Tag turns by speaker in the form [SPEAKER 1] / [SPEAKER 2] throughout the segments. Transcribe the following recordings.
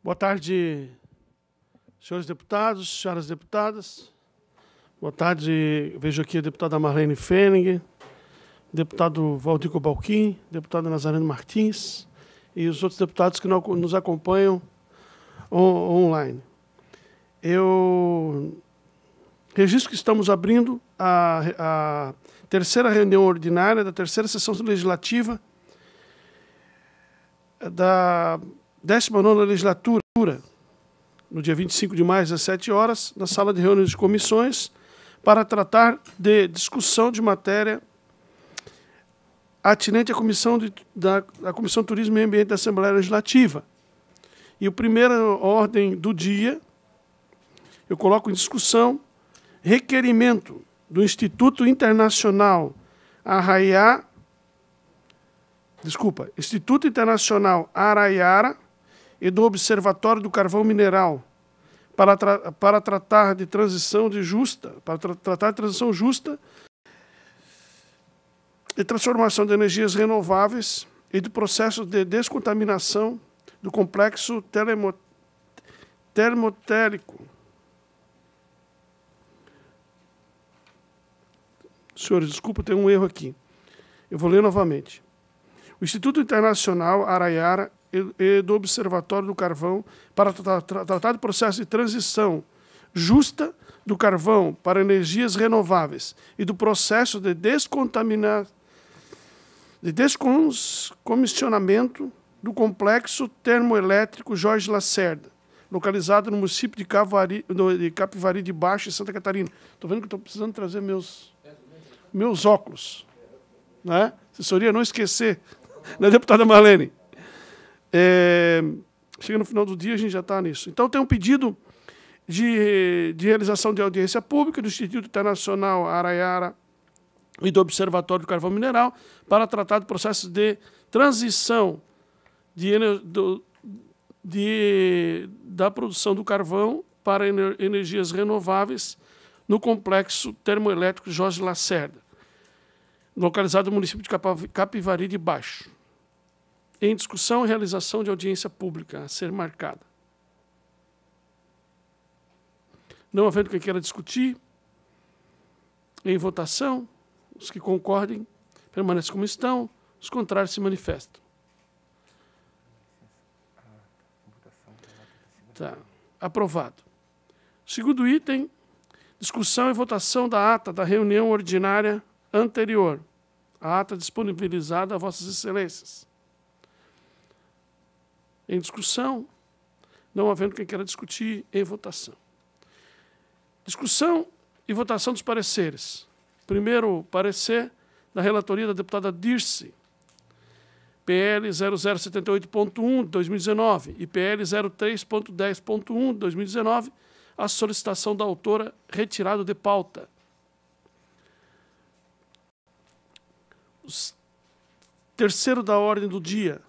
[SPEAKER 1] Boa tarde, senhores deputados, senhoras deputadas. Boa tarde, vejo aqui a deputada Marlene Fenning, deputado Valdir Cobalquim, deputada Nazareno Martins e os outros deputados que nos acompanham on online. Eu registro que estamos abrindo a, a terceira reunião ordinária da terceira sessão legislativa da 19 legislatura, no dia 25 de maio, às 7 horas, na sala de reuniões de comissões, para tratar de discussão de matéria atinente à comissão, de, da, comissão Turismo e Ambiente da Assembleia Legislativa. E o primeira ordem do dia, eu coloco em discussão requerimento do Instituto Internacional Arraiá, desculpa, Instituto Internacional Araiara, e do Observatório do Carvão Mineral para, tra para tratar de transição de justa, para tra tratar de transição justa e transformação de energias renováveis e de processos de descontaminação do complexo termotélico termotérico. Senhores, desculpa, tem um erro aqui. Eu vou ler novamente. O Instituto Internacional arayara e do Observatório do Carvão para tratar do processo de transição justa do carvão para energias renováveis e do processo de descontaminar de descomissionamento do complexo termoelétrico Jorge Lacerda, localizado no município de, Cavari, de Capivari de Baixo, em Santa Catarina. Estou vendo que estou precisando trazer meus, meus óculos. Né? Assessoria, não esquecer, né, deputada Marlene? É, chega no final do dia, a gente já está nisso. Então, tem um pedido de, de realização de audiência pública do Instituto Internacional Arayara e do Observatório do Carvão Mineral para tratar do processo de transição de, do, de, da produção do carvão para energias renováveis no complexo termoelétrico Jorge Lacerda, localizado no município de Capivari de Baixo em discussão e realização de audiência pública a ser marcada. Não havendo quem queira discutir, em votação, os que concordem permanecem como estão, os contrários se manifestam. Tá. Aprovado. Segundo item, discussão e votação da ata da reunião ordinária anterior. A ata disponibilizada a Vossas Excelências. Em discussão, não havendo quem queira discutir, em votação. Discussão e votação dos pareceres. Primeiro parecer da relatoria da deputada Dirce, PL 0078.1 de 2019 e PL 03.10.1 de 2019, a solicitação da autora retirado de pauta. terceiro da ordem do dia,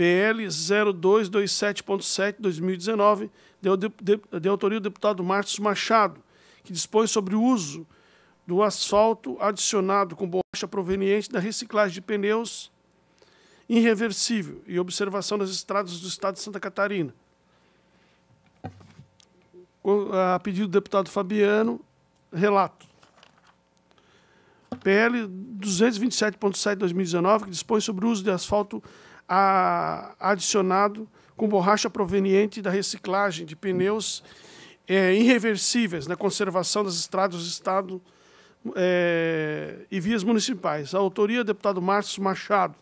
[SPEAKER 1] PL 0227.7 2019, deu, de, de, de autoria do deputado Marcos Machado, que dispõe sobre o uso do asfalto adicionado com borracha proveniente da reciclagem de pneus irreversível e observação das estradas do Estado de Santa Catarina. A pedido do deputado Fabiano, relato. PL 227.7 2019, que dispõe sobre o uso de asfalto a, adicionado com borracha proveniente da reciclagem de pneus é, irreversíveis na conservação das estradas do Estado é, e vias municipais. A autoria, deputado Márcio Machado.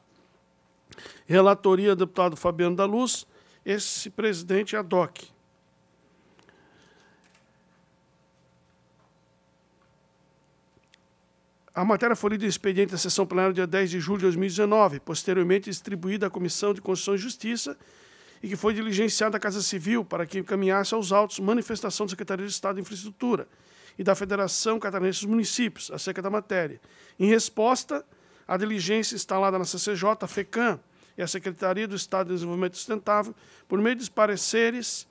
[SPEAKER 1] Relatoria, deputado Fabiano da Luz. Esse presidente é a DOC. A matéria foi lida em expediente da sessão plenária dia 10 de julho de 2019, posteriormente distribuída à Comissão de Constituição e Justiça e que foi diligenciada à Casa Civil para que encaminhasse aos autos manifestação da Secretaria de Estado de Infraestrutura e da Federação Catarinense dos Municípios acerca da matéria. Em resposta, a diligência instalada na CCJ, a FECAM e a Secretaria do Estado de Desenvolvimento Sustentável, por meio de pareceres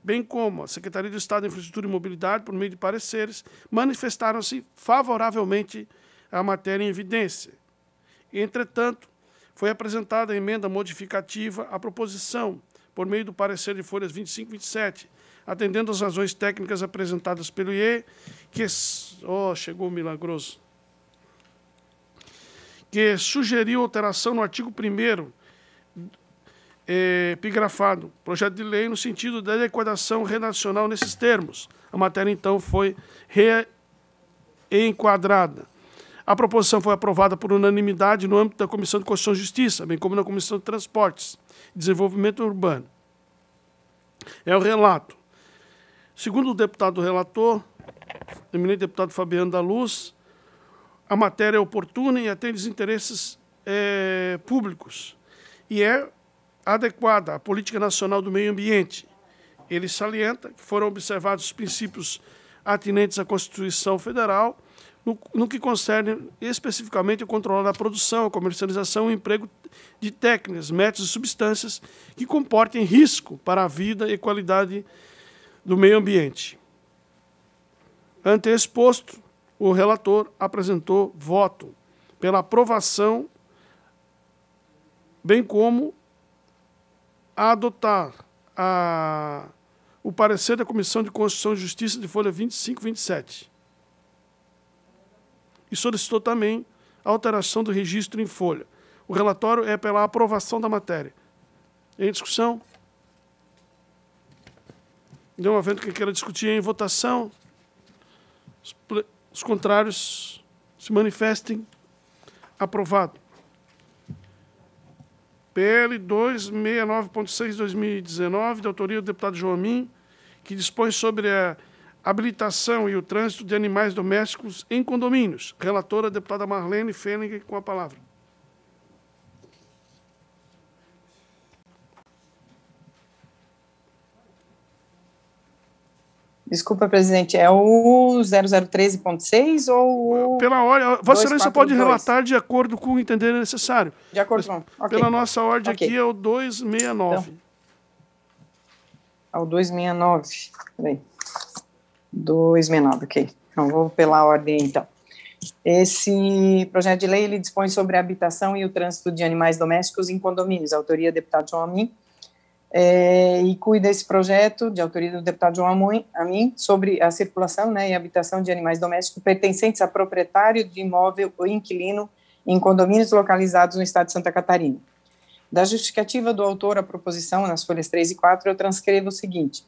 [SPEAKER 1] bem como a Secretaria de Estado de Infraestrutura e Mobilidade, por meio de pareceres, manifestaram-se favoravelmente a matéria em evidência. Entretanto, foi apresentada a emenda modificativa à proposição, por meio do parecer de folhas 25 e 27, atendendo às razões técnicas apresentadas pelo IE, que oh, chegou milagroso, que sugeriu alteração no artigo 1 epigrafado, é, projeto de lei, no sentido da adequação redacional nesses termos. A matéria, então, foi reenquadrada. A proposição foi aprovada por unanimidade no âmbito da Comissão de Constituição e Justiça, bem como na Comissão de Transportes e Desenvolvimento Urbano. É o relato. Segundo o deputado relator, o eminente deputado Fabiano da Luz, a matéria é oportuna e atende os interesses é, públicos e é adequada à Política Nacional do Meio Ambiente. Ele salienta que foram observados os princípios atinentes à Constituição Federal no, no que concerne especificamente ao controle da produção, a comercialização e emprego de técnicas, métodos e substâncias que comportem risco para a vida e qualidade do meio ambiente. Ante exposto, o relator apresentou voto pela aprovação, bem como a adotar a, o parecer da Comissão de Constituição e Justiça de folha 25 27 e solicitou também a alteração do registro em folha. O relatório é pela aprovação da matéria. Em discussão? Não havendo que queira discutir em votação, os, os contrários se manifestem. Aprovado. PL 269.6-2019, de autoria do deputado Joamim, que dispõe sobre a habilitação e o trânsito de animais domésticos em condomínios. Relatora, deputada Marlene Fenig, com a palavra.
[SPEAKER 2] Desculpa, presidente, é o 0013.6 ou o. Pela ordem, Vossa Excelência pode relatar
[SPEAKER 1] de acordo com o entender é necessário. De acordo com. Okay. Pela nossa ordem okay. aqui é o
[SPEAKER 2] 269. Então, é o 269. Peraí do esmenado, ok. Então, vou pela ordem, então. Esse projeto de lei ele dispõe sobre a habitação e o trânsito de animais domésticos em condomínios, autoria do deputado João Amin, é, e cuida esse projeto de autoria do deputado João Amin sobre a circulação né, e habitação de animais domésticos pertencentes a proprietário de imóvel ou inquilino em condomínios localizados no estado de Santa Catarina. Da justificativa do autor à proposição, nas folhas 3 e 4, eu transcrevo o seguinte: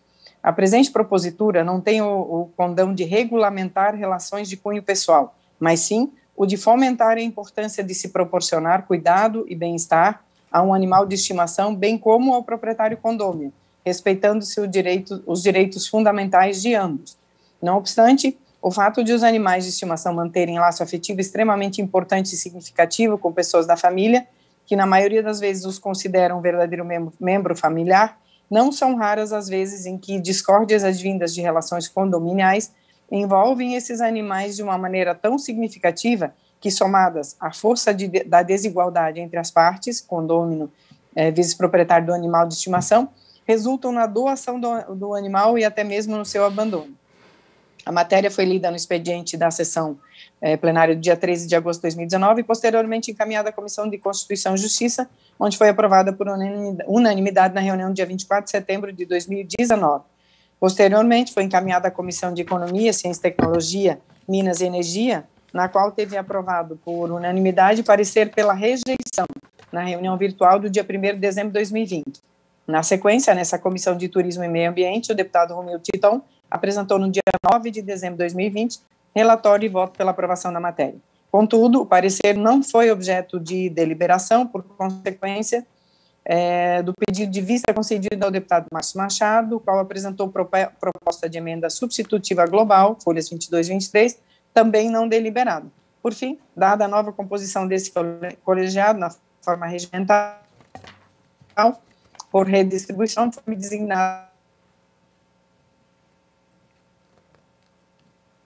[SPEAKER 2] a presente propositura não tem o, o condão de regulamentar relações de cunho pessoal, mas sim o de fomentar a importância de se proporcionar cuidado e bem-estar a um animal de estimação, bem como ao proprietário condômino, respeitando-se direito, os direitos fundamentais de ambos. Não obstante, o fato de os animais de estimação manterem laço afetivo extremamente importante e significativo com pessoas da família, que na maioria das vezes os consideram um verdadeiro membro familiar, não são raras as vezes em que discórdias advindas de relações condominiais envolvem esses animais de uma maneira tão significativa que, somadas à força de, da desigualdade entre as partes, condômino, é, proprietário do animal de estimação, resultam na doação do, do animal e até mesmo no seu abandono. A matéria foi lida no expediente da sessão é, plenária do dia 13 de agosto de 2019 e posteriormente encaminhada à Comissão de Constituição e Justiça, onde foi aprovada por unanimidade na reunião do dia 24 de setembro de 2019. Posteriormente, foi encaminhada à Comissão de Economia, Ciência e Tecnologia, Minas e Energia, na qual teve aprovado por unanimidade parecer pela rejeição na reunião virtual do dia 1 de dezembro de 2020. Na sequência, nessa Comissão de Turismo e Meio Ambiente, o deputado Romil Titon apresentou no dia 9 de dezembro de 2020 relatório e voto pela aprovação da matéria. Contudo, o parecer não foi objeto de deliberação, por consequência é, do pedido de vista concedido ao deputado Márcio Machado, o qual apresentou proposta de emenda substitutiva global, folhas 22 e 23, também não deliberado. Por fim, dada a nova composição desse colegiado na forma regimental, por redistribuição, foi designado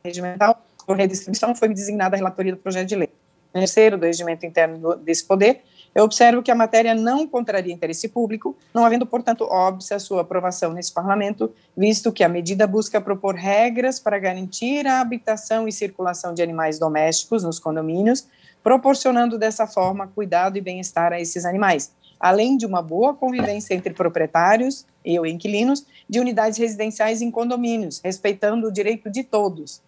[SPEAKER 2] rede mental, por redistribuição, foi designada a relatoria do projeto de lei. Terceiro, do regimento interno do, desse poder, eu observo que a matéria não contraria interesse público, não havendo, portanto, óbvio a sua aprovação nesse parlamento, visto que a medida busca propor regras para garantir a habitação e circulação de animais domésticos nos condomínios, proporcionando dessa forma cuidado e bem-estar a esses animais, além de uma boa convivência entre proprietários e inquilinos de unidades residenciais em condomínios, respeitando o direito de todos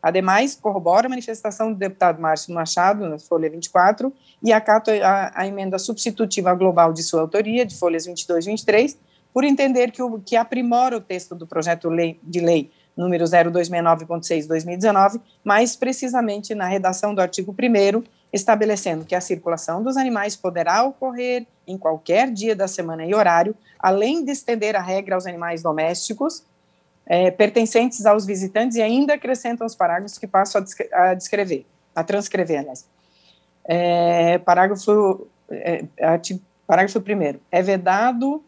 [SPEAKER 2] Ademais, corrobora a manifestação do deputado Márcio Machado, na Folha 24, e acata a, a, emenda substitutiva global de sua autoria, de folhas 22 e 23, por entender que, o, que aprimora o texto do projeto lei, de lei número 0269.6-2019, mais precisamente na redação do artigo 1 estabelecendo que a circulação dos animais poderá ocorrer em qualquer dia da semana e horário, além de estender a regra aos animais domésticos, é, pertencentes aos visitantes e ainda acrescentam os parágrafos que passo a, descre a descrever, a transcrever, aliás. É, parágrafo, é, parágrafo primeiro. É vedado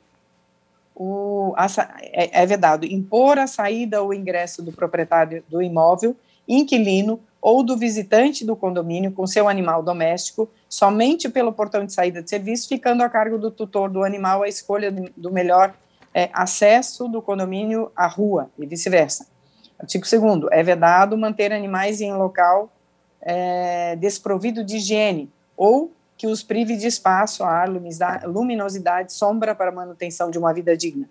[SPEAKER 2] o, a, é, é vedado impor a saída ou ingresso do proprietário do imóvel, inquilino ou do visitante do condomínio com seu animal doméstico somente pelo portão de saída de serviço, ficando a cargo do tutor do animal a escolha do melhor é, acesso do condomínio à rua e vice-versa. Artigo 2 é vedado manter animais em local é, desprovido de higiene ou que os prive de espaço, ar, luminosidade, sombra para manutenção de uma vida digna.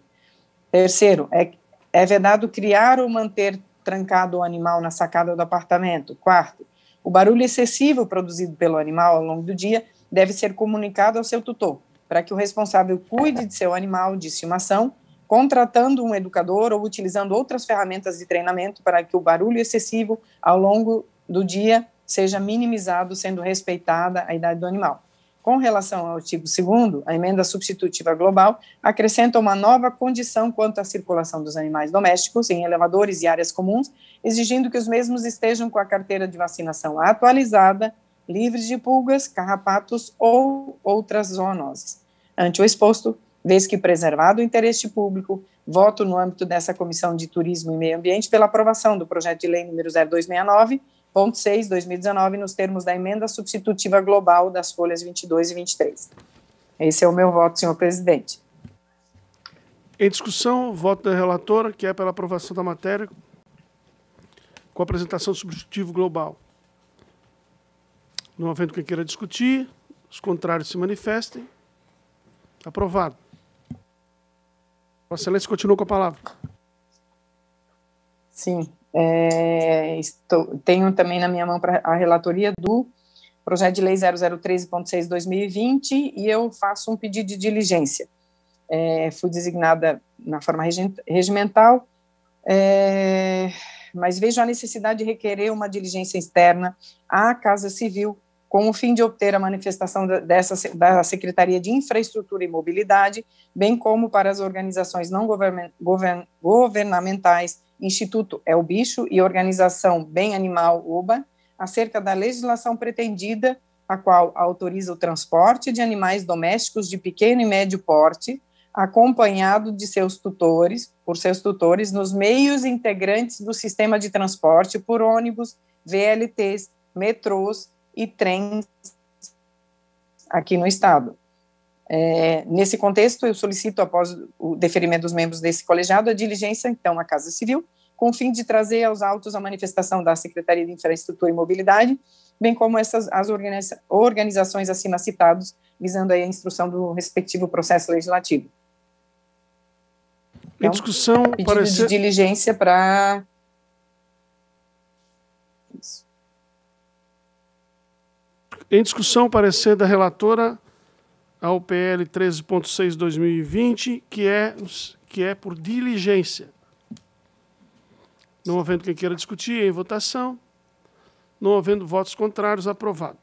[SPEAKER 2] Terceiro, é, é vedado criar ou manter trancado o animal na sacada do apartamento. Quarto, o barulho excessivo produzido pelo animal ao longo do dia deve ser comunicado ao seu tutor para que o responsável cuide de seu animal de estimação, contratando um educador ou utilizando outras ferramentas de treinamento para que o barulho excessivo ao longo do dia seja minimizado, sendo respeitada a idade do animal. Com relação ao artigo 2, a emenda substitutiva global acrescenta uma nova condição quanto à circulação dos animais domésticos em elevadores e áreas comuns, exigindo que os mesmos estejam com a carteira de vacinação atualizada livres de pulgas, carrapatos ou outras zoonoses. Ante o exposto, vez que preservado o interesse público, voto no âmbito dessa Comissão de Turismo e Meio Ambiente pela aprovação do projeto de lei número 0269.6/2019 nos termos da emenda substitutiva global das folhas 22 e 23. Esse é o meu voto, senhor
[SPEAKER 1] presidente. Em discussão, voto da relatora, que é pela aprovação da matéria com apresentação do substitutivo global. Não havendo quem queira discutir, os contrários se manifestem.
[SPEAKER 2] Aprovado. Vossa Excelência continua com a palavra. Sim, é, estou, tenho também na minha mão a relatoria do projeto de lei 0013.6-2020 e eu faço um pedido de diligência. É, fui designada na forma regimental, é, mas vejo a necessidade de requerer uma diligência externa à Casa Civil com o fim de obter a manifestação dessa, da Secretaria de Infraestrutura e Mobilidade, bem como para as organizações não govern, govern, governamentais, Instituto É o Bicho e Organização Bem Animal UBA, acerca da legislação pretendida, a qual autoriza o transporte de animais domésticos de pequeno e médio porte, acompanhado de seus tutores, por seus tutores, nos meios integrantes do sistema de transporte por ônibus, VLTs, metrôs, e trens aqui no Estado. É, nesse contexto, eu solicito, após o deferimento dos membros desse colegiado, a diligência, então, à Casa Civil, com o fim de trazer aos autos a manifestação da Secretaria de Infraestrutura e Mobilidade, bem como essas as organizações acima citadas, visando a instrução do respectivo processo legislativo.
[SPEAKER 1] Então, em discussão, pedido parecer... de
[SPEAKER 2] diligência para
[SPEAKER 1] Em discussão, parecer da relatora ao PL 13.6/2020, que é que é por diligência. Não havendo quem queira discutir, é em votação. Não havendo votos contrários,
[SPEAKER 2] aprovado.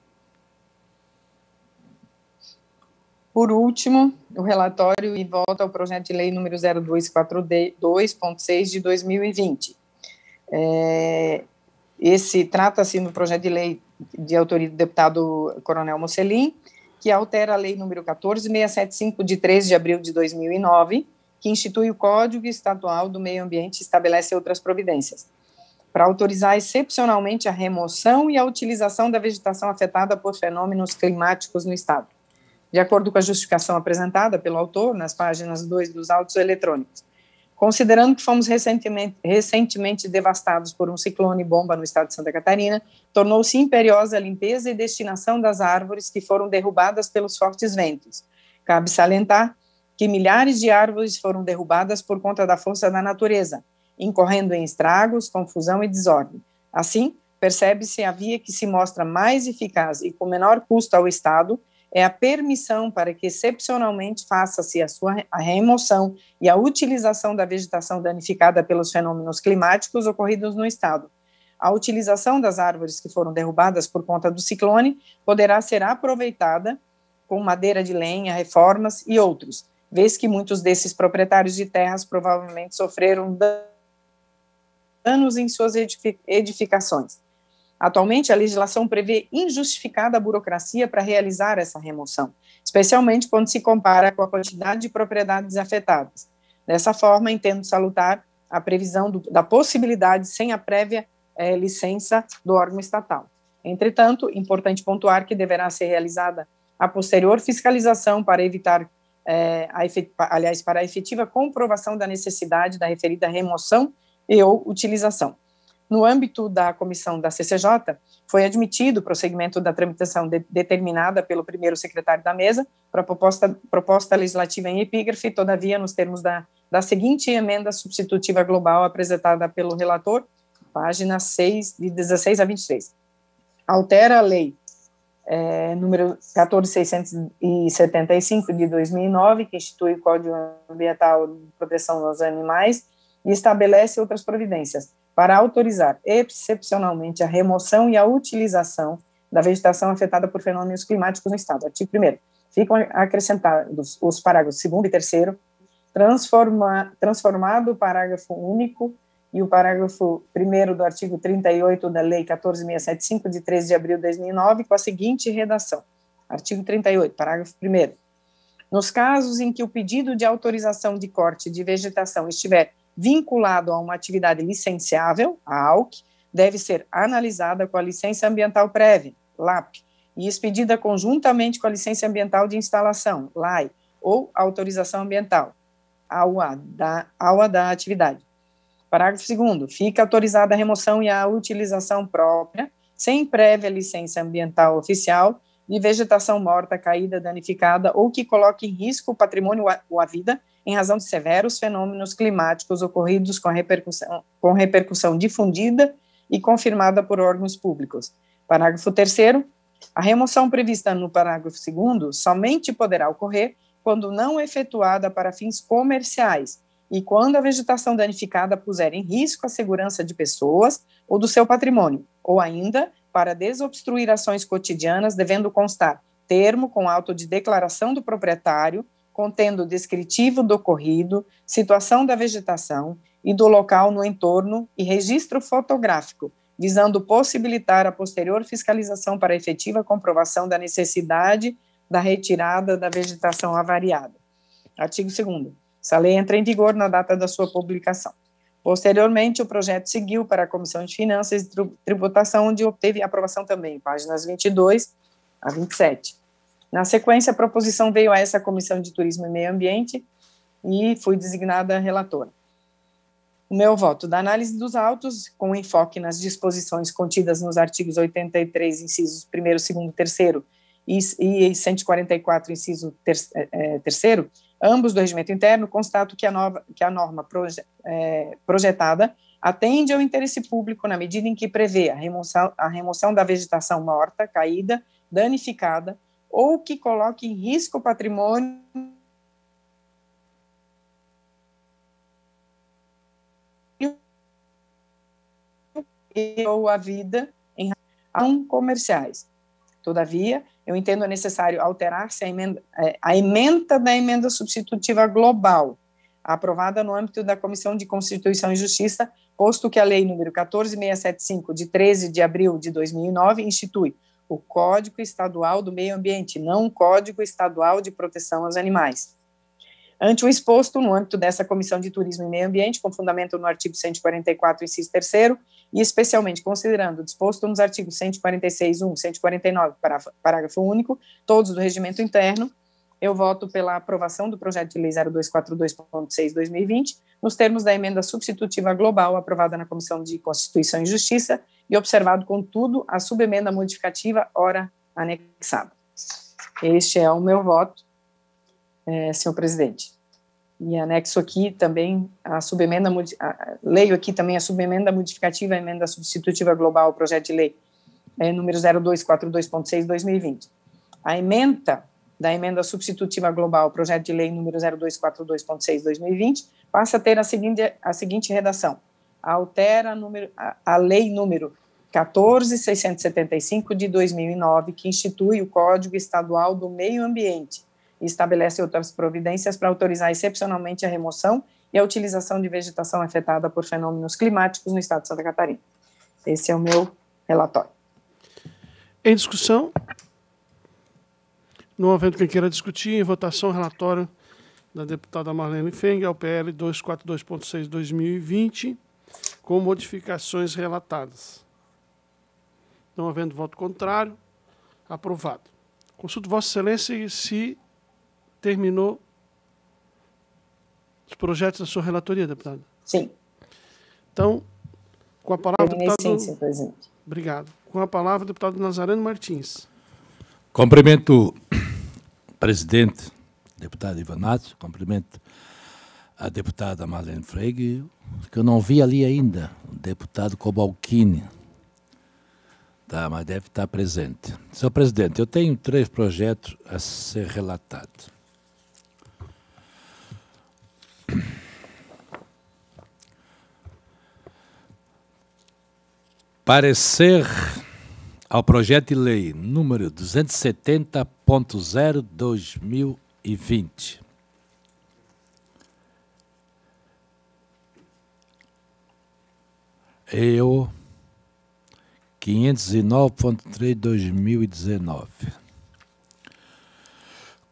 [SPEAKER 2] Por último, o relatório e volta ao projeto de lei número 0242.6 de 2020. É, esse trata-se do projeto de lei de autoria do deputado Coronel Mocelin, que altera a lei número 14675 de 3 de abril de 2009, que institui o Código Estadual do Meio Ambiente e estabelece outras providências para autorizar excepcionalmente a remoção e a utilização da vegetação afetada por fenômenos climáticos no estado. De acordo com a justificação apresentada pelo autor nas páginas 2 dos autos eletrônicos, Considerando que fomos recentemente, recentemente devastados por um ciclone bomba no estado de Santa Catarina, tornou-se imperiosa a limpeza e destinação das árvores que foram derrubadas pelos fortes ventos. Cabe salientar que milhares de árvores foram derrubadas por conta da força da natureza, incorrendo em estragos, confusão e desordem. Assim, percebe-se a via que se mostra mais eficaz e com menor custo ao Estado é a permissão para que excepcionalmente faça-se a sua a remoção e a utilização da vegetação danificada pelos fenômenos climáticos ocorridos no estado. A utilização das árvores que foram derrubadas por conta do ciclone poderá ser aproveitada com madeira de lenha, reformas e outros, vez que muitos desses proprietários de terras provavelmente sofreram danos em suas edificações. Atualmente, a legislação prevê injustificada burocracia para realizar essa remoção, especialmente quando se compara com a quantidade de propriedades afetadas. Dessa forma, entendo salutar a previsão do, da possibilidade sem a prévia eh, licença do órgão estatal. Entretanto, importante pontuar que deverá ser realizada a posterior fiscalização para evitar, eh, a aliás, para a efetiva comprovação da necessidade da referida remoção e ou utilização. No âmbito da comissão da CCJ, foi admitido o prosseguimento da tramitação de, determinada pelo primeiro secretário da mesa para a proposta, proposta legislativa em epígrafe, todavia, nos termos da, da seguinte emenda substitutiva global apresentada pelo relator, página 6, de 16 a 23. Altera a lei é, número 14675 de 2009, que institui o Código Ambiental de Proteção aos Animais e estabelece outras providências para autorizar excepcionalmente a remoção e a utilização da vegetação afetada por fenômenos climáticos no Estado. Artigo 1. Ficam acrescentados os parágrafos 2 e 3, transforma, transformado o parágrafo único e o parágrafo 1 do artigo 38 da Lei 14.675, de 13 de abril de 2009, com a seguinte redação. Artigo 38, parágrafo 1. Nos casos em que o pedido de autorização de corte de vegetação estiver vinculado a uma atividade licenciável, a AUC, deve ser analisada com a licença ambiental prévia, LAP, e expedida conjuntamente com a licença ambiental de instalação, LAI, ou autorização ambiental, AUA, da, AUA da atividade. Parágrafo 2 Fica autorizada a remoção e a utilização própria, sem prévia licença ambiental oficial, de vegetação morta, caída, danificada ou que coloque em risco o patrimônio ou a vida em razão de severos fenômenos climáticos ocorridos com repercussão, com repercussão difundida e confirmada por órgãos públicos. Parágrafo 3. A remoção prevista no parágrafo 2 somente poderá ocorrer quando não efetuada para fins comerciais e quando a vegetação danificada puser em risco a segurança de pessoas ou do seu patrimônio, ou ainda para desobstruir ações cotidianas, devendo constar termo com auto de declaração do proprietário contendo descritivo do ocorrido, situação da vegetação e do local no entorno e registro fotográfico, visando possibilitar a posterior fiscalização para efetiva comprovação da necessidade da retirada da vegetação avariada. Artigo 2 Essa lei entra em vigor na data da sua publicação. Posteriormente, o projeto seguiu para a Comissão de Finanças e Tributação, onde obteve aprovação também, páginas 22 a 27. Na sequência, a proposição veio a essa Comissão de Turismo e Meio Ambiente e fui designada relatora. O meu voto da análise dos autos, com enfoque nas disposições contidas nos artigos 83, incisos 1, 2 e 3 e 144, inciso 3, é, é, ambos do regimento interno, constato que a, nova, que a norma proje, é, projetada atende ao interesse público na medida em que prevê a remoção, a remoção da vegetação morta, caída, danificada, ou que coloque em risco o patrimônio ou a vida em razão comerciais. Todavia, eu entendo necessário alterar-se a emenda, é, a emenda da emenda substitutiva global, aprovada no âmbito da Comissão de Constituição e Justiça, posto que a Lei número 14675 de 13 de abril de 2009 institui o Código Estadual do Meio Ambiente, não o Código Estadual de Proteção aos Animais. Ante o exposto, no âmbito dessa Comissão de Turismo e Meio Ambiente, com fundamento no artigo 144, inciso 3 e especialmente considerando o disposto nos artigos 146.1, e 149, parágrafo único, todos do regimento interno, eu voto pela aprovação do projeto de lei 0242.6 2020, nos termos da emenda substitutiva global aprovada na Comissão de Constituição e Justiça e observado, contudo, a subemenda modificativa ora anexada. Este é o meu voto, é, senhor presidente. E anexo aqui também a subemenda, a, leio aqui também a subemenda modificativa, a emenda substitutiva global ao projeto de lei é, número 0242.6 2020. A emenda da Emenda Substitutiva Global, Projeto de Lei número 0242.6-2020, passa a ter a seguinte, a seguinte redação. Altera número, a, a Lei número 14675 de 2009, que institui o Código Estadual do Meio Ambiente e estabelece outras providências para autorizar excepcionalmente a remoção e a utilização de vegetação afetada por fenômenos climáticos no estado de Santa Catarina. Esse é o meu relatório. Em discussão,
[SPEAKER 1] não havendo quem queira discutir, em votação, relatório da deputada Marlene Feng, ao PL 242.6-2020, com modificações relatadas. Não havendo voto contrário, aprovado. Consulto Vossa Excelência se terminou os projetos da sua relatoria, deputada. Sim. Então, com a palavra, deputado... Sim, sim, presidente. Obrigado. Com a palavra, deputado Nazareno Martins.
[SPEAKER 3] Cumprimento o presidente, deputado Ivanato, cumprimento a deputada Marlene Freire, que eu não vi ali ainda, o deputado Cobalcini, tá, mas deve estar presente. Senhor presidente, eu tenho três projetos a ser relatados. Parecer ao projeto de lei número 270.0/2020. Eu 509.3/2019.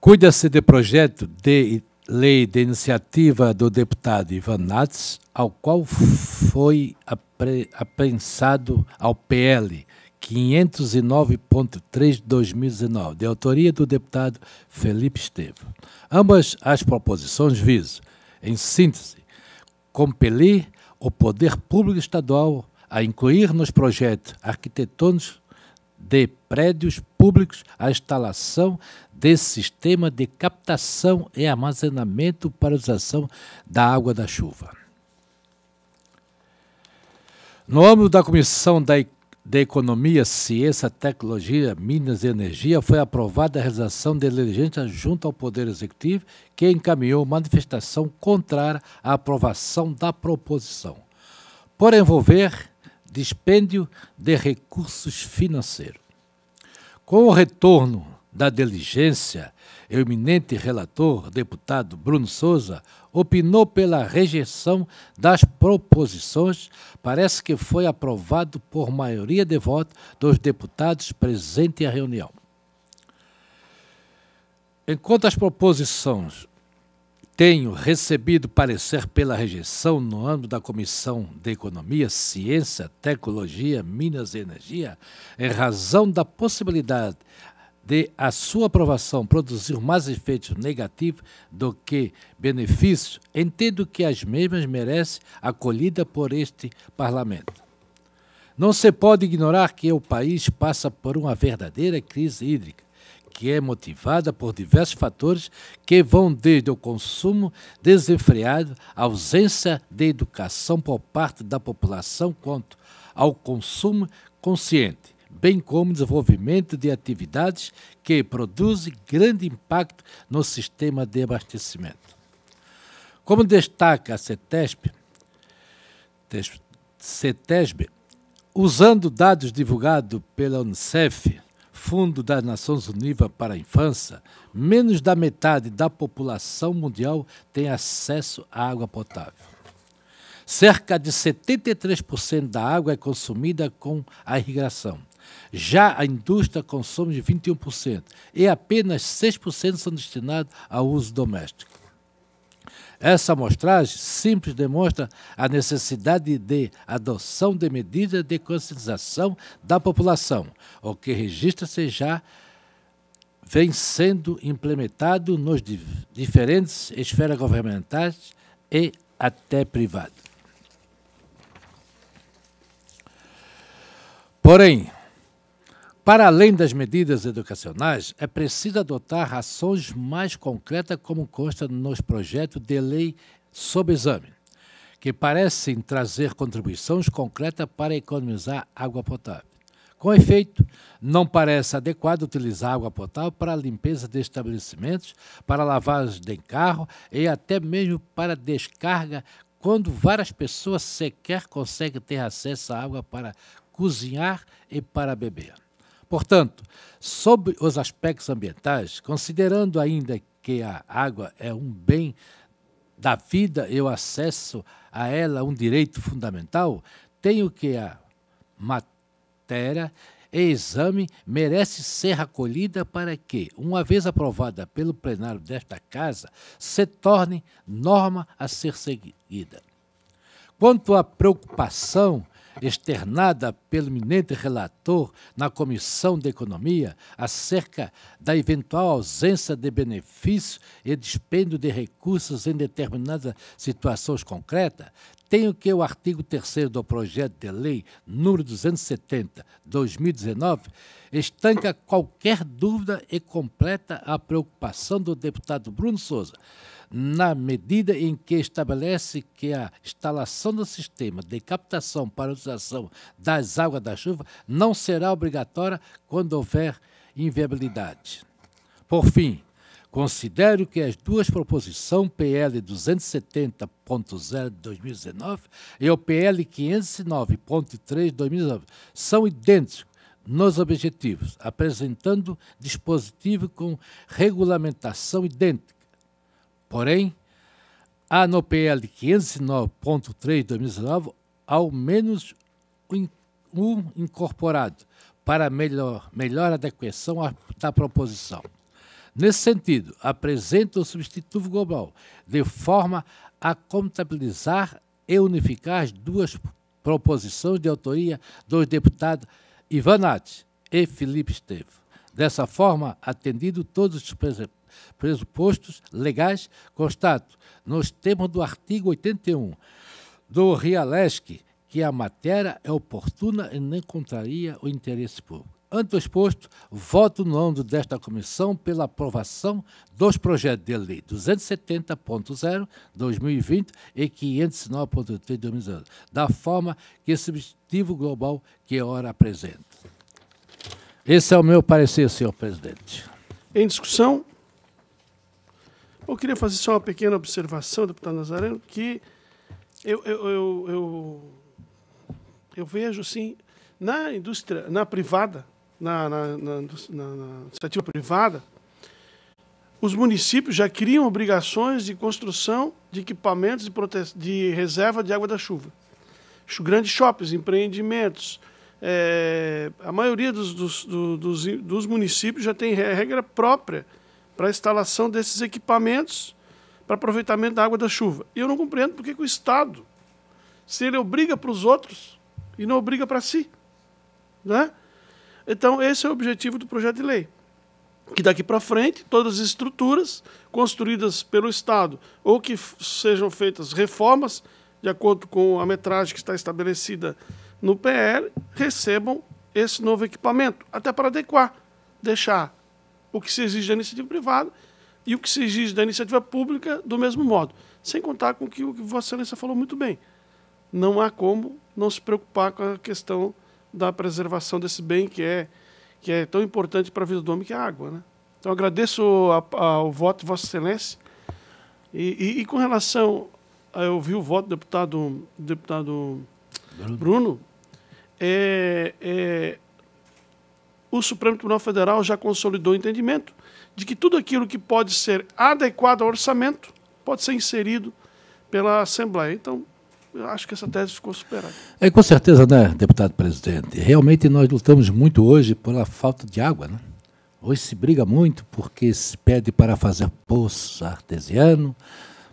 [SPEAKER 3] Cuida-se de projeto de lei de iniciativa do deputado Ivan Nats, ao qual foi apre, aprensado ao PL 509.3 de 2019, de autoria do deputado Felipe Estevam. Ambas as proposições visam, em síntese, compelir o poder público estadual a incluir nos projetos arquitetônicos de prédios públicos a instalação desse sistema de captação e armazenamento para a utilização da água da chuva. No âmbito da Comissão da de Economia, Ciência, Tecnologia, Minas e Energia foi aprovada a realização de diligência junto ao Poder Executivo, que encaminhou manifestação contrária à aprovação da proposição, por envolver dispêndio de recursos financeiros. Com o retorno da diligência, o eminente relator, deputado Bruno Souza, opinou pela rejeição das proposições, parece que foi aprovado por maioria de voto dos deputados presentes à reunião. Enquanto as proposições tenho recebido parecer pela rejeição no âmbito da Comissão de Economia, Ciência, Tecnologia, Minas e Energia, em razão da possibilidade de a sua aprovação produzir mais efeitos negativos do que benefícios, entendo que as mesmas merecem acolhida por este Parlamento. Não se pode ignorar que o país passa por uma verdadeira crise hídrica, que é motivada por diversos fatores que vão desde o consumo desenfreado, ausência de educação por parte da população quanto ao consumo consciente bem como desenvolvimento de atividades que produzem grande impacto no sistema de abastecimento. Como destaca a CETESP, CETESB, usando dados divulgados pela Unicef, Fundo das Nações Unidas para a Infância, menos da metade da população mundial tem acesso à água potável. Cerca de 73% da água é consumida com a irrigação, já a indústria consome de 21% e apenas 6% são destinados ao uso doméstico. Essa amostragem simples demonstra a necessidade de adoção de medidas de conscientização da população, o que registra-se já vem sendo implementado nos diferentes esferas governamentais e até privadas. Porém, para além das medidas educacionais, é preciso adotar ações mais concretas, como consta nos projetos de lei sob exame, que parecem trazer contribuições concretas para economizar água potável. Com efeito, não parece adequado utilizar água potável para a limpeza de estabelecimentos, para lavagem de carro e até mesmo para descarga, quando várias pessoas sequer conseguem ter acesso à água para cozinhar e para beber. Portanto, sobre os aspectos ambientais, considerando ainda que a água é um bem da vida e o acesso a ela um direito fundamental, tenho que a matéria e exame merece ser acolhida para que, uma vez aprovada pelo plenário desta Casa, se torne norma a ser seguida. Quanto à preocupação externada pelo eminente relator na Comissão de Economia acerca da eventual ausência de benefício e dispêndio de recursos em determinadas situações concretas, tenho que o artigo 3 do projeto de lei número 270, 2019, estanca qualquer dúvida e completa a preocupação do deputado Bruno Souza na medida em que estabelece que a instalação do sistema de captação para utilização das águas da chuva não será obrigatória quando houver inviabilidade. Por fim, Considero que as duas proposições, PL 270.0 de 2019 e o PL 509.3 de 2019, são idênticos nos objetivos, apresentando dispositivos com regulamentação idêntica Porém, há no PL 509.3 de 2019 ao menos um incorporado para melhor, melhor adequação da proposição. Nesse sentido, apresenta o substituto global, de forma a contabilizar e unificar as duas proposições de autoria dos deputados Ivanati e Felipe Estevo. Dessa forma, atendido todos os pressupostos legais, constato, nos termos do artigo 81 do Realesc, que a matéria é oportuna e não contraria o interesse público. Ante o exposto, voto no âmbito desta comissão pela aprovação dos projetos de lei 270.0 2020 e 509.3 2019, da forma que esse objetivo global que ora apresenta. Esse é o meu parecer, senhor presidente. Em
[SPEAKER 1] discussão, eu queria fazer só uma pequena observação, deputado Nazareno, que eu, eu, eu, eu, eu vejo, assim, na indústria, na privada, na, na, na, na iniciativa privada, os municípios já criam obrigações de construção de equipamentos de, de reserva de água da chuva. Grandes shoppings, empreendimentos. É, a maioria dos, dos, dos, dos municípios já tem regra própria para a instalação desses equipamentos para aproveitamento da água da chuva. E eu não compreendo por que o Estado, se ele obriga para os outros e não obriga para si. Né? Então, esse é o objetivo do projeto de lei. Que daqui para frente, todas as estruturas construídas pelo Estado ou que sejam feitas reformas, de acordo com a metragem que está estabelecida no PR, recebam esse novo equipamento, até para adequar, deixar o que se exige da iniciativa privada e o que se exige da iniciativa pública do mesmo modo. Sem contar com que o que Vossa Excelência falou muito bem. Não há como não se preocupar com a questão da preservação desse bem que é, que é tão importante para a vida do homem que é a água. Né? Então agradeço o voto de Vossa Excelência. E, e, e, com relação. Eu vi o voto do deputado, deputado Bruno. Bruno é, é, o Supremo Tribunal Federal já consolidou o entendimento de que tudo aquilo que pode ser adequado ao orçamento pode ser inserido pela Assembleia. Então, eu acho que essa tese ficou superada.
[SPEAKER 3] É, com certeza, né, deputado presidente? Realmente nós lutamos muito hoje pela falta de água, né? Hoje se briga muito porque se pede para fazer poço artesiano,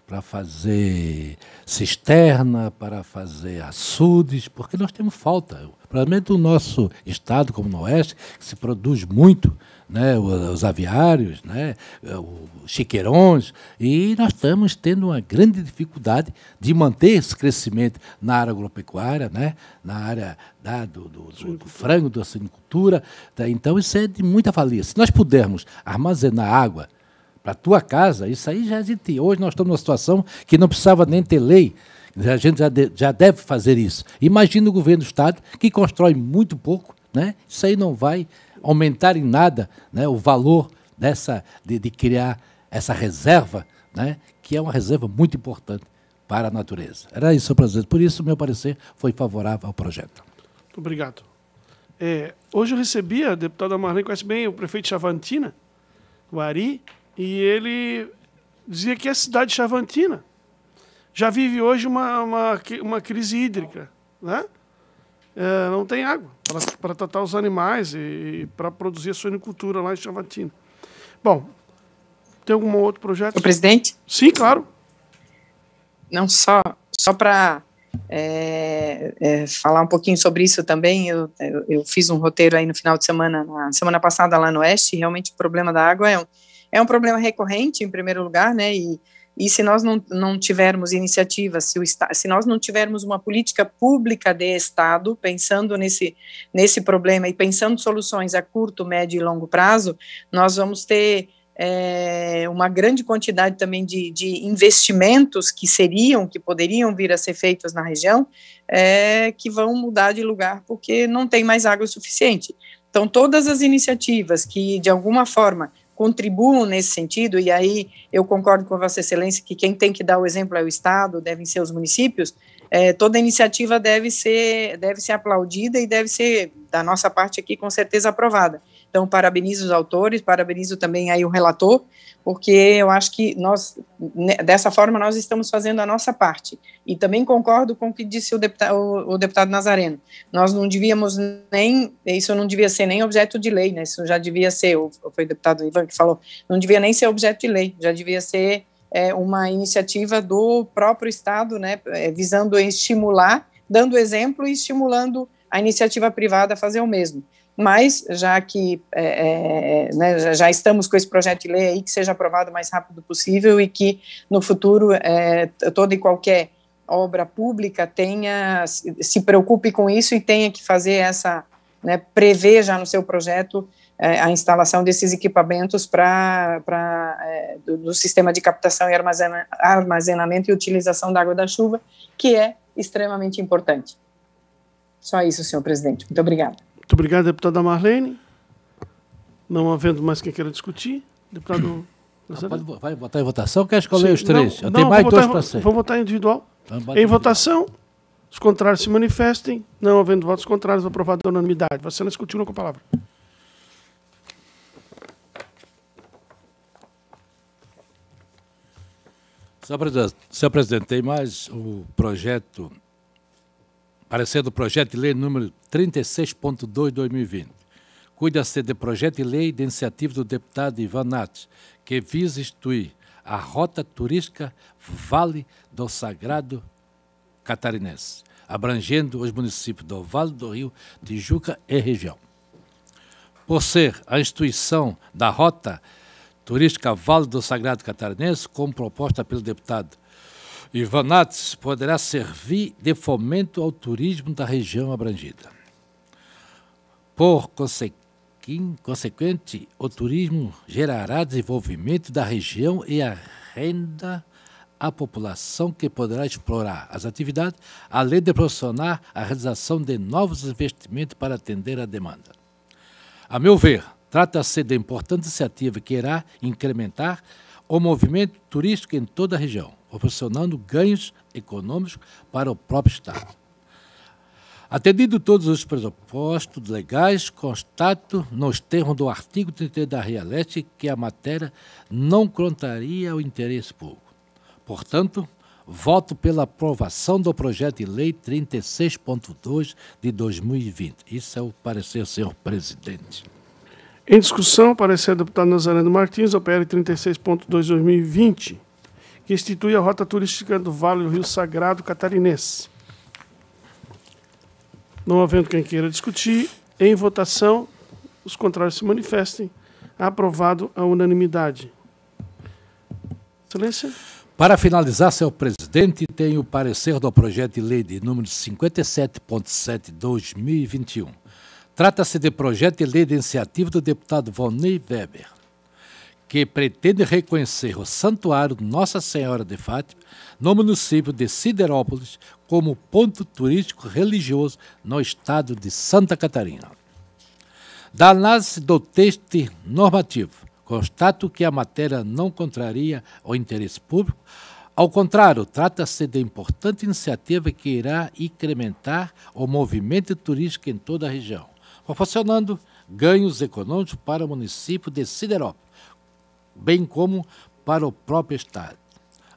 [SPEAKER 3] para fazer cisterna, para fazer açudes, porque nós temos falta. Provavelmente o nosso estado, como no Oeste, que se produz muito, né, os aviários, né, eh, os chiqueirões, e nós estamos tendo uma grande dificuldade de manter esse crescimento na área agropecuária, né, na área da, né, do, do, do, do, frango, da sinicultura. Né. Então, isso é de muita valia. Se nós pudermos armazenar água para a tua casa, isso aí já existe. É Hoje nós estamos numa situação que não precisava nem ter lei a gente já, de, já deve fazer isso. Imagina o governo do Estado, que constrói muito pouco, né? isso aí não vai aumentar em nada né? o valor dessa, de, de criar essa reserva, né? que é uma reserva muito importante para a natureza. Era isso, senhor presidente. Por isso, meu parecer foi favorável ao projeto.
[SPEAKER 1] Muito obrigado. É, hoje eu recebi a deputada Marlene, conhece bem o prefeito Chavantina, o Ari, e ele dizia que a é cidade de Chavantina já vive hoje uma, uma, uma crise hídrica, né? É, não tem água para tratar os animais e, e para produzir a suinicultura
[SPEAKER 2] lá em Chavatina. Bom, tem algum outro projeto? O presidente? Sim, claro. Não, só, só para é, é, falar um pouquinho sobre isso também, eu, eu, eu, fiz um roteiro aí no final de semana, na semana passada lá no Oeste, realmente o problema da água é um, é um problema recorrente, em primeiro lugar, né, e e se nós não, não tivermos iniciativas, se, o, se nós não tivermos uma política pública de Estado, pensando nesse, nesse problema e pensando soluções a curto, médio e longo prazo, nós vamos ter é, uma grande quantidade também de, de, investimentos que seriam, que poderiam vir a ser feitos na região, é, que vão mudar de lugar porque não tem mais água suficiente. Então, todas as iniciativas que, de alguma forma, contribuam nesse sentido, e aí eu concordo com Vossa Excelência que quem tem que dar o exemplo é o Estado, devem ser os municípios, é, toda iniciativa deve ser, deve ser aplaudida e deve ser, da nossa parte aqui, com certeza aprovada. Então, parabenizo os autores, parabenizo também aí o relator, porque eu acho que nós, né, dessa forma, nós estamos fazendo a nossa parte. E também concordo com o que disse o deputado, o, o deputado Nazareno. Nós não devíamos nem, isso não devia ser nem objeto de lei, né? Isso já devia ser, ou foi o deputado Ivan que falou, não devia nem ser objeto de lei, já devia ser é, uma iniciativa do próprio Estado, né? É, visando estimular, dando exemplo e estimulando a iniciativa privada a fazer o mesmo mas já que é, é, né, já, estamos com esse projeto de lei aí, que seja aprovado o mais rápido possível e que no futuro é, toda e qualquer obra pública tenha, se preocupe com isso e tenha que fazer essa, né, prever já no seu projeto é, a instalação desses equipamentos para é, do, do, sistema de captação e armazena, armazenamento e utilização da água da chuva, que é extremamente importante. Só isso, senhor presidente. Muito obrigada.
[SPEAKER 1] Muito obrigado, deputada Marlene. Não havendo mais quem queira discutir, deputado. Ah, pode, vai votar em votação? Quer escolher os três? Não, Eu tenho não, mais dois para ser. Vou votar individual. Então, em individual. votação, os contrários se manifestem. Não havendo votos contrários, aprovado da unanimidade. Vacinas continuam com a palavra.
[SPEAKER 3] Senhor presidente, tem mais o projeto parecer do projeto de lei número 36.2/2020. Cuida-se de projeto de lei de iniciativa do deputado Ivan Nates, que visa instituir a rota turística Vale do Sagrado Catarinense, abrangendo os municípios do Vale do Rio, Tijuca e região. Por ser a instituição da rota turística Vale do Sagrado Catarinense, como proposta pelo deputado Ivanates poderá servir de fomento ao turismo da região abrangida. Por consequente, o turismo gerará desenvolvimento da região e a renda à população que poderá explorar as atividades, além de proporcionar a realização de novos investimentos para atender a demanda. A meu ver, trata-se de importante iniciativa que irá incrementar o movimento turístico em toda a região proporcionando ganhos econômicos para o próprio Estado. Atendido todos os pressupostos legais, constato, nos termos do artigo 33 da Realete, que a matéria não contaria ao interesse público. Portanto, voto pela aprovação do projeto de lei 36.2 de 2020. Isso é o parecer, senhor presidente.
[SPEAKER 1] Em discussão, parecer do deputado Nazareno Martins, OPL 36.2 2020 que institui a rota turística do Vale do Rio Sagrado Catarinense. Não havendo quem queira discutir, em votação, os contrários se manifestem. Aprovado a unanimidade. Excelência.
[SPEAKER 3] Para finalizar, senhor presidente, tem o parecer do projeto de lei de número 57.7/2021. Trata-se de projeto de lei de iniciativa do deputado Vonney Weber que pretende reconhecer o Santuário Nossa Senhora de Fátima no município de Siderópolis como ponto turístico religioso no estado de Santa Catarina. Da análise do texto normativo, constato que a matéria não contraria o interesse público. Ao contrário, trata-se de importante iniciativa que irá incrementar o movimento turístico em toda a região, proporcionando ganhos econômicos para o município de Siderópolis bem como para o próprio Estado.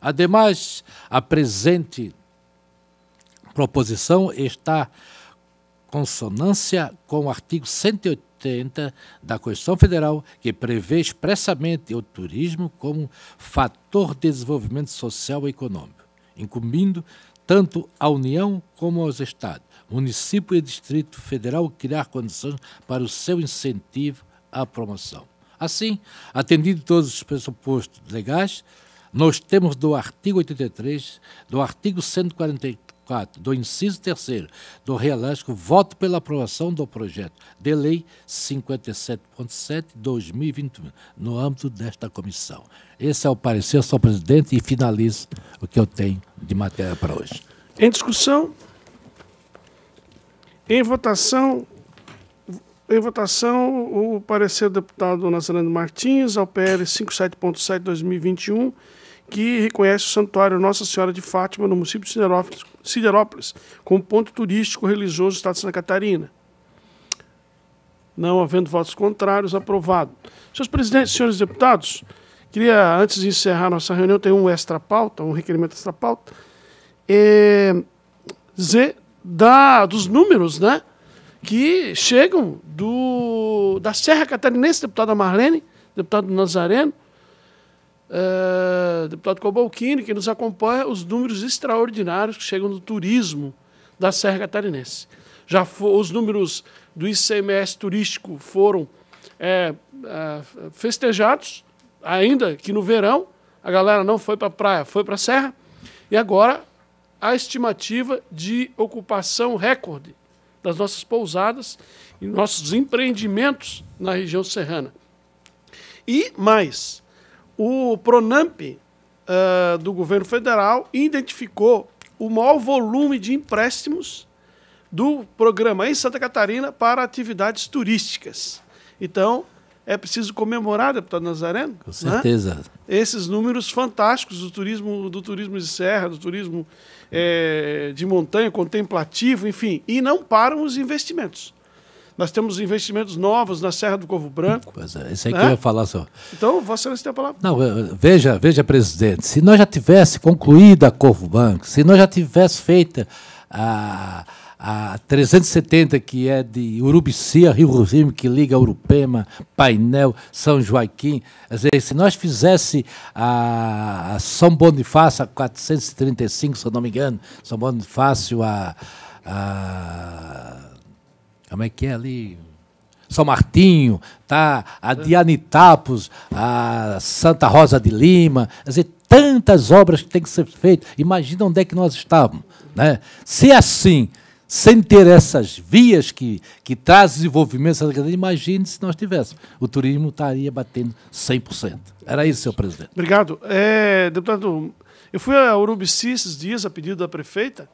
[SPEAKER 3] Ademais, a presente proposição está consonância com o artigo 180 da Constituição Federal, que prevê expressamente o turismo como fator de desenvolvimento social e econômico, incumbindo tanto à União como aos Estados, município e Distrito Federal criar condições para o seu incentivo à promoção. Assim, atendido todos os pressupostos legais, nós temos do artigo 83, do artigo 144, do inciso 3 do Real voto pela aprovação do projeto de lei 57.7/2021 no âmbito desta comissão. Esse é o parecer, senhor presidente, e finalizo o que eu tenho de matéria para hoje.
[SPEAKER 1] Em discussão, em votação, em votação, o parecer do deputado Nazareno Martins, ao PL 57.7-2021, que reconhece o Santuário Nossa Senhora de Fátima, no município de Siderópolis, como ponto turístico religioso do Estado de Santa Catarina. Não havendo votos contrários, aprovado. Senhores presidentes, senhores deputados, queria, antes de encerrar nossa reunião, ter um extra pauta, um requerimento extra pauta. É, Z, da, dos números, né? que chegam do, da Serra Catarinense, deputada Marlene, deputado Nazareno, é, deputado Cobalquini, que nos acompanha, os números extraordinários que chegam do turismo da Serra Catarinense. Já for, os números do ICMS turístico foram é, é, festejados, ainda que no verão, a galera não foi para a praia, foi para a serra, e agora a estimativa de ocupação recorde das nossas pousadas e nossos empreendimentos na região serrana. E mais, o Pronamp uh, do governo federal identificou o maior volume de empréstimos do programa em Santa Catarina para atividades turísticas. Então, é preciso comemorar, deputado Nazareno. Com né? certeza. Né? Esses números fantásticos do turismo, do turismo de serra, do turismo é, de montanha, contemplativo, enfim. E não param os investimentos. Nós temos investimentos novos na Serra do Corvo Branco. Pois é, isso aí né? que eu ia falar só. Então, Vossa Excelência tem a palavra.
[SPEAKER 3] Não, veja, veja, presidente, se nós já tivesse concluído a Corvo Branco, se nós já tivesse feita a a 370, que é de Urubici a Rio Rosimo, que liga Urupema, Painel, São Joaquim. dizer, se nós fizesse a São Bonifácio a 435, se eu não me engano, São Bonifácio a, a como é que é ali? São Martinho, tá? a é. Dianitapos, a Santa Rosa de Lima, quer dizer, tantas obras que têm que ser feitas. Imagina onde é que nós estávamos. Né? Se é assim sem ter essas vias que, que traz desenvolvimento, imagine se nós tivéssemos. O turismo estaria batendo 100%. Era isso, senhor presidente.
[SPEAKER 1] Obrigado. É, deputado, eu fui a Urubici esses dias, a pedido da prefeita,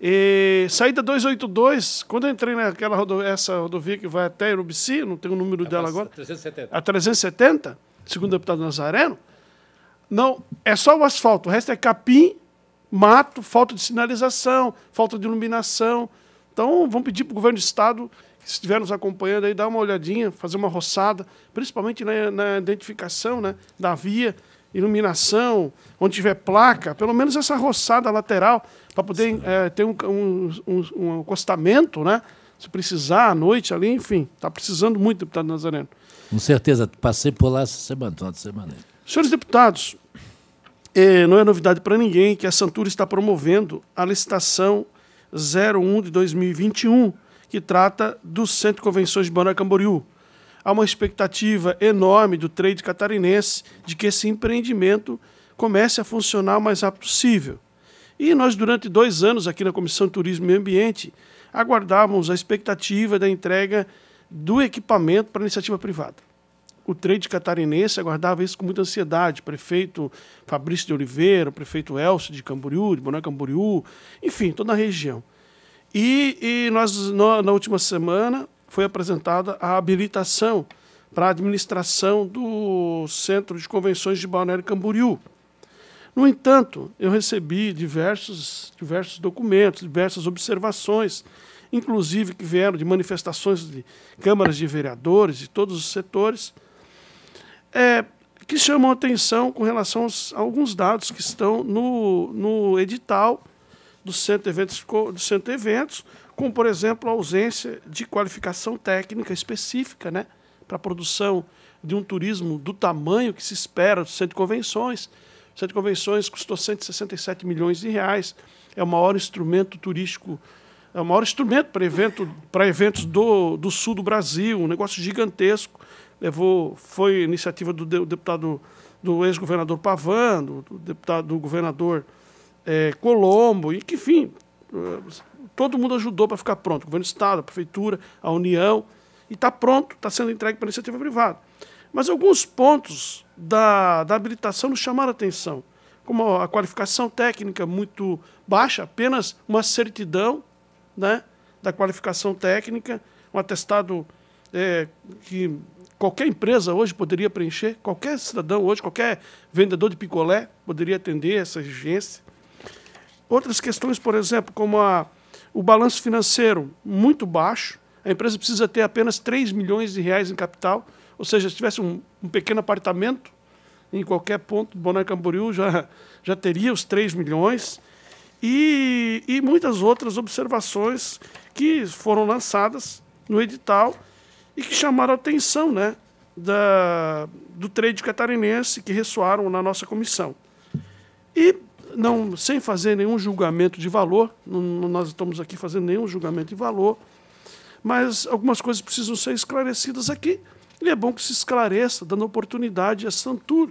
[SPEAKER 1] e saí da 282, quando entrei naquela rodovia, essa rodovia que vai até Urubici, não tenho o número a dela agora. A
[SPEAKER 3] 370. A
[SPEAKER 1] 370, segundo o deputado Nazareno. Não, é só o asfalto, o resto é capim mato, falta de sinalização, falta de iluminação. Então, vamos pedir para o governo do estado, que estiver nos acompanhando aí, dar uma olhadinha, fazer uma roçada, principalmente na, na identificação né, da via, iluminação, onde tiver placa, pelo menos essa roçada lateral, para poder é, ter um, um, um, acostamento, né? Se precisar à noite ali, enfim, está precisando muito, deputado Nazareno. Com certeza, passei por lá essa semana, toda semana. Senhores deputados, não é novidade para ninguém que a Santura está promovendo a licitação 01 de 2021, que trata do Centro Convenções de Banana Camboriú. Há uma expectativa enorme do trade catarinense de que esse empreendimento comece a funcionar o mais rápido possível. E nós, durante dois anos aqui na Comissão de Turismo e Meio Ambiente, aguardávamos a expectativa da entrega do equipamento para a iniciativa privada o trade catarinense aguardava isso com muita ansiedade. prefeito Fabrício de Oliveira, o prefeito Elcio de Camboriú, de Boné Camboriú, enfim, toda a região. E, e nós, no, na última semana, foi apresentada a habilitação para a administração do Centro de Convenções de Balneário Camboriú. No entanto, eu recebi diversos, diversos documentos, diversas observações, inclusive que vieram de manifestações de câmaras de vereadores de todos os setores, é, que chamam atenção com relação a alguns dados que estão no, no edital do Centro, Eventos, do Centro Eventos, como, por exemplo, a ausência de qualificação técnica específica né, para a produção de um turismo do tamanho que se espera do Centro de Convenções. O Centro de Convenções custou 167 milhões de reais, é o maior instrumento turístico é o maior instrumento para evento, para eventos do, do sul do Brasil, um negócio gigantesco levou, foi iniciativa do deputado, do ex-governador Pavan, do, deputado, do governador é, Colombo, e que, enfim, eh, todo mundo ajudou para ficar pronto, o governo do Estado, a prefeitura, a União, e está pronto, está sendo entregue para a iniciativa privada. Mas alguns pontos da, da habilitação nos chamaram a atenção, como a qualificação técnica muito baixa, apenas uma certidão né, da qualificação técnica, um atestado é, que Qualquer empresa hoje poderia preencher, qualquer cidadão hoje, qualquer vendedor de picolé poderia atender essa exigência. Outras questões, por exemplo, como a, o balanço financeiro muito baixo, a empresa precisa ter apenas 3 milhões de reais em capital, ou seja, se tivesse um, um pequeno apartamento em qualquer ponto do Bonai Camboriú, já, já teria os 3 milhões. E, e muitas outras observações que foram lançadas no edital e que chamaram a atenção né, da, do trade catarinense, que ressoaram na nossa comissão. E, não, sem fazer nenhum julgamento de valor, não, nós estamos aqui fazendo nenhum julgamento de valor, mas algumas coisas precisam ser esclarecidas aqui, e é bom que se esclareça, dando oportunidade a Santur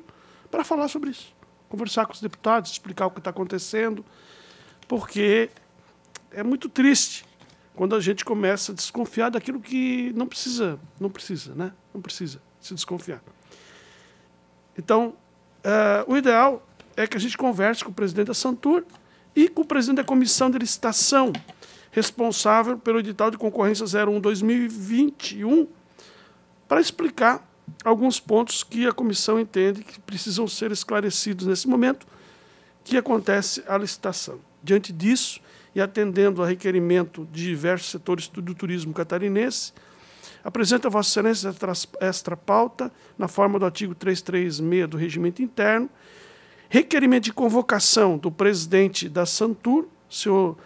[SPEAKER 1] para falar sobre isso, conversar com os deputados, explicar o que está acontecendo, porque é muito triste quando a gente começa a desconfiar daquilo que não precisa, não precisa, né? Não precisa se desconfiar. Então, uh, o ideal é que a gente converse com o presidente da Santur e com o presidente da comissão de licitação responsável pelo edital de concorrência 01 2021 para explicar alguns pontos que a comissão entende que precisam ser esclarecidos nesse momento que acontece a licitação. Diante disso, e atendendo a requerimento de diversos setores do turismo catarinense, apresenta a Vossa Excelência extra pauta na forma do artigo 336 do Regimento Interno, requerimento de convocação do presidente da Santur, senhor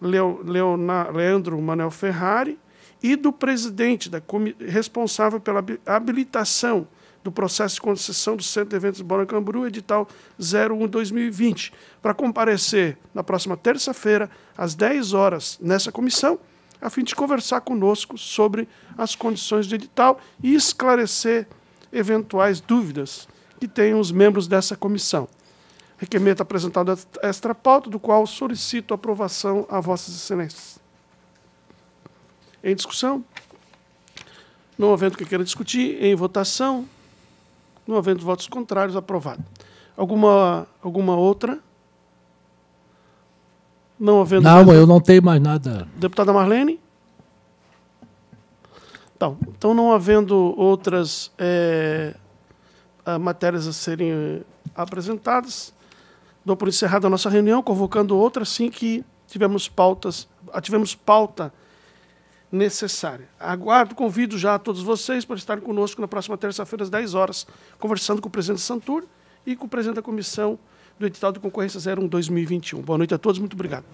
[SPEAKER 1] Leandro Manuel Ferrari, e do presidente da responsável pela habilitação do processo de concessão do Centro de Eventos Boracambu, edital 01-2020, para comparecer na próxima terça-feira, às 10 horas, nessa comissão, a fim de conversar conosco sobre as condições do edital e esclarecer eventuais dúvidas que tenham os membros dessa comissão. Requerimento apresentado extra pauta, do qual solicito aprovação a Vossas Excelências. Em discussão? Não havendo que queira discutir, em votação. Não havendo votos contrários, aprovado. Alguma, alguma outra? Não havendo. Não, mais... eu não tenho mais nada. Deputada Marlene? Então, então não havendo outras é, matérias a serem apresentadas, dou por encerrada a nossa reunião, convocando outra assim que tivermos pautas, ah, tivemos pauta necessária. Aguardo, convido já a todos vocês para estarem conosco na próxima terça-feira, às 10 horas, conversando com o presidente Santur e com o presidente da comissão do edital de concorrência 01 2021. Boa noite a todos, muito obrigado.